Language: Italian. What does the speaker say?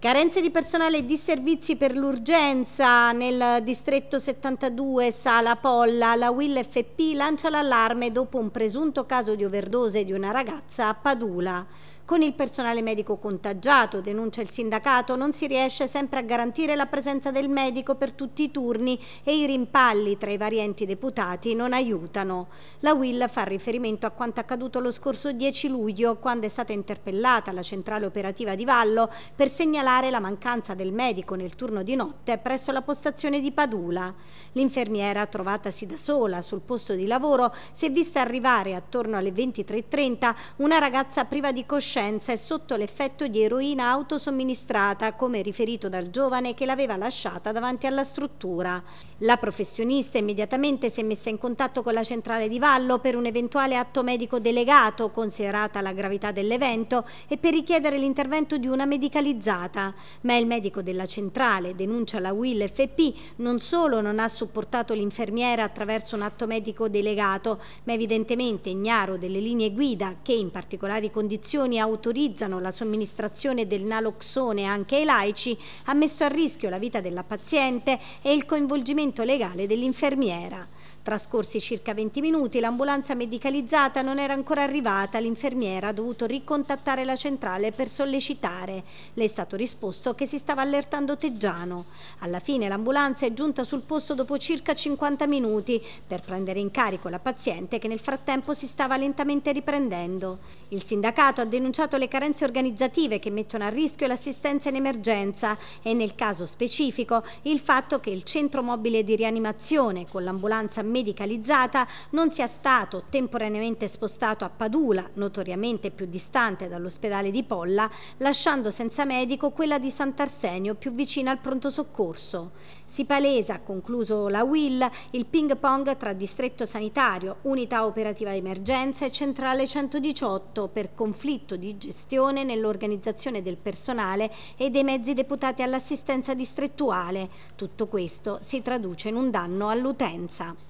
Carenze di personale e di servizi per l'urgenza nel distretto 72 Sala Polla. La Will FP lancia l'allarme dopo un presunto caso di overdose di una ragazza a Padula. Con il personale medico contagiato, denuncia il sindacato, non si riesce sempre a garantire la presenza del medico per tutti i turni e i rimpalli tra i vari enti deputati non aiutano. La Will fa riferimento a quanto accaduto lo scorso 10 luglio quando è stata interpellata la centrale operativa di Vallo per segnalare la mancanza del medico nel turno di notte presso la postazione di Padula. L'infermiera, trovatasi da sola sul posto di lavoro, si è vista arrivare attorno alle 23.30 una ragazza priva di coscienza conoscenza e sotto l'effetto di eroina autosomministrata, come riferito dal giovane che l'aveva lasciata davanti alla struttura. La professionista immediatamente si è messa in contatto con la centrale di Vallo per un eventuale atto medico delegato, considerata la gravità dell'evento, e per richiedere l'intervento di una medicalizzata. Ma il medico della centrale, denuncia la Will FP, non solo non ha supportato l'infermiera attraverso un atto medico delegato, ma evidentemente ignaro delle linee guida che in particolari condizioni autorizzano la somministrazione del naloxone anche ai laici ha messo a rischio la vita della paziente e il coinvolgimento legale dell'infermiera. Trascorsi circa 20 minuti, l'ambulanza medicalizzata non era ancora arrivata, l'infermiera ha dovuto ricontattare la centrale per sollecitare. Le è stato risposto che si stava allertando Teggiano. Alla fine l'ambulanza è giunta sul posto dopo circa 50 minuti per prendere in carico la paziente che nel frattempo si stava lentamente riprendendo. Il sindacato ha denunciato denunciato le carenze organizzative che mettono a rischio l'assistenza in emergenza e nel caso specifico il fatto che il centro mobile di rianimazione con l'ambulanza medicalizzata non sia stato temporaneamente spostato a Padula, notoriamente più distante dall'ospedale di Polla, lasciando senza medico quella di Sant'Arsenio più vicina al pronto soccorso. Si palesa, concluso la WIL, il ping pong tra distretto sanitario, unità operativa d'emergenza e centrale 118 per conflitto di gestione nell'organizzazione del personale e dei mezzi deputati all'assistenza distrettuale. Tutto questo si traduce in un danno all'utenza.